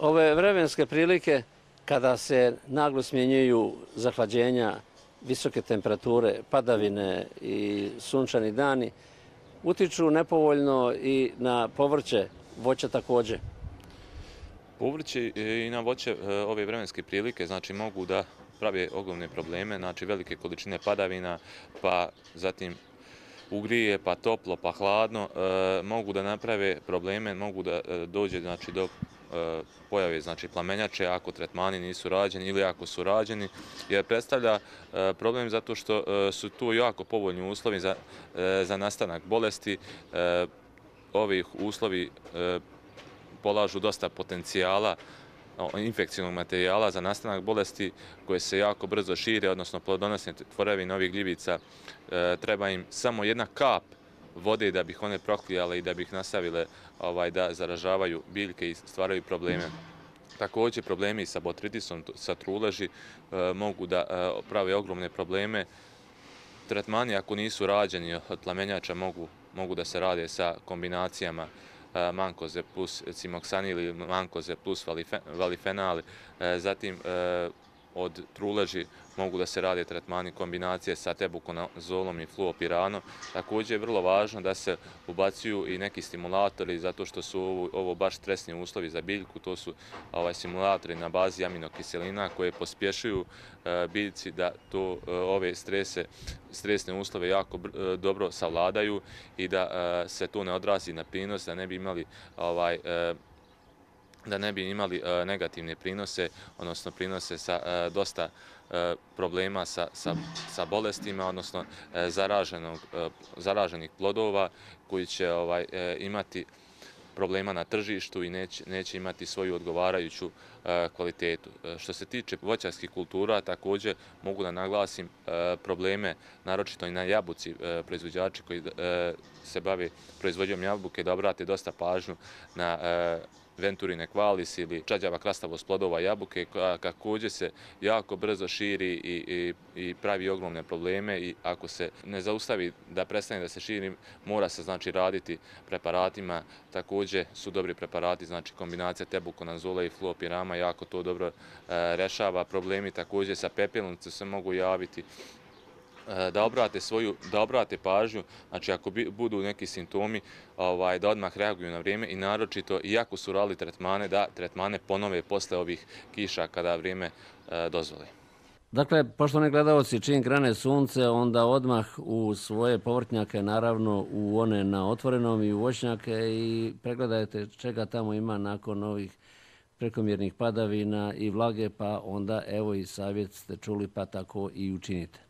ove vremenske prilike kada se naglo smjenjuju zahlađenja, visoke temperature, padavine i sunčani dani, utiču nepovoljno i na povrće voća također. Povrće e, i na voće e, ove vremenske prilike znači mogu da prave ogromne probleme, znači velike količine padavina, pa zatim ugrije, pa toplo, pa hladno, e, mogu da naprave probleme, mogu da dođe znači, do E, pojave znači, plamenjače ako tretmani nisu rađeni ili ako su rađeni, jer predstavlja e, problem zato što e, su tu jako povoljni uslovi za nastanak bolesti. Ovih uslovi polažu dosta potencijala infekcijnog materijala za nastanak bolesti koje se jako brzo šire, odnosno plodonosne tvorevi novih gljivica, treba im samo jedna kap vode da bih one proklijale i da bih nastavile ovaj, da zaražavaju biljke i stvaraju probleme. Također problemi sa botritisom, sa truleži, e, mogu da e, prave ogromne probleme. Tretmani ako nisu rađeni od plamenjača mogu da se rade sa kombinacijama e, mankoze plus cimoksanil ili mankoze plus valifenali. Zatim, od truleži mogu da se rade tretmani kombinacije sa tebukonazolom i fluopiranom. Također je vrlo važno da se ubacuju i neki stimulatori zato što su ovo baš stresni uslovi za biljku. To su ovaj, simulatori na bazi aminokiselina koje pospješuju e, biljci da e, ove strese, stresne uslove jako e, dobro savladaju i da se to ne odrazi na prinos, da ne bi imali biljci ovaj, da ne bi imali e, negativne prinose, odnosno prinose sa e, dosta e, problema sa bolestima, odnosno zaraženih plodova koji će ovaj, imati problema na tržištu i neće imati svoju odgovarajuću kvalitetu. Što se tiče voćarskih kultura, također mogu da naglasim probleme, naročito i na jabuci, proizvođači koji se bave proizvođom jabuke, da obrate dosta pažnju na venturine kvalis ili čađava krastavost plodova jabuke, kakođe se jako brzo širi i pravi ogromne probleme i ako se ne zaustavi da prestane da se širi, mora se znači raditi preparatima. Takođe su dobri preparati, znači kombinacija tebukonazola i flopirama jako to dobro e, rešava. Problemi takođe sa pepelom se mogu javiti Eh, da obrate svoju, da obrate pažnju, znači ako budu neki simptomi, ovaj, da odmah reaguju na vrijeme i naročito, iako su rali tretmane, da tretmane ponove posle ovih kiša kada vrijeme eh, dozvoli. Dakle, pošto poštovani gledalci, čim grane sunce, onda odmah u svoje povrtnjake, naravno u one na otvorenom i u voćnjake i pregledajte čega tamo ima nakon ovih prekomjernih padavina i vlage, pa onda evo i savjet ste čuli, pa tako i učinite.